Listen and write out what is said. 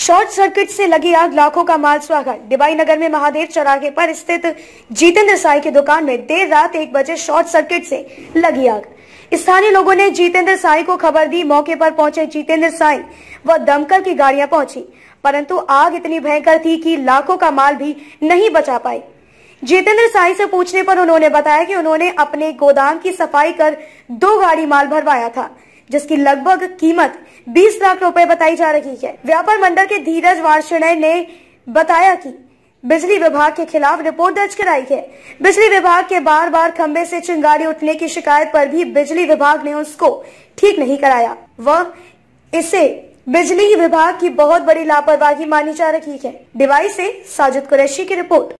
short circuit से लगी आग लाखों का माल स्वागत डिबाई नगर में महादेव चौराहे पर स्थित जितेंद्र साई की दुकान में देर रात एक बजे शॉर्ट सर्किट से लगी आग स्थानीय लोगों ने जितेंद्र साई को खबर दी मौके पर पहुंचे जितेंद्र साई व दमकल की गाड़ियां पहुंची परंतु आग इतनी भयंकर थी कि लाखों का माल भी नहीं बचा पाई जितेंद्र साई से पूछने पर उन्होंने बताया कि उन्होंने अपने गोदाम की सफाई कर दो गाड़ी माल भरवाया था जिसकी लगभग कीमत 20 लाख रुपए बताई जा रही है व्यापार मंडल के धीरज वार्षणय ने बताया कि बिजली विभाग के खिलाफ रिपोर्ट दर्ज कराई है बिजली विभाग के बार बार खंबे से चिंगारी उठने की शिकायत पर भी बिजली विभाग ने उसको ठीक नहीं कराया वह इसे बिजली विभाग की बहुत बड़ी लापरवाही मानी जा रही है डिवाइस ऐसी साजिद कुरैशी की रिपोर्ट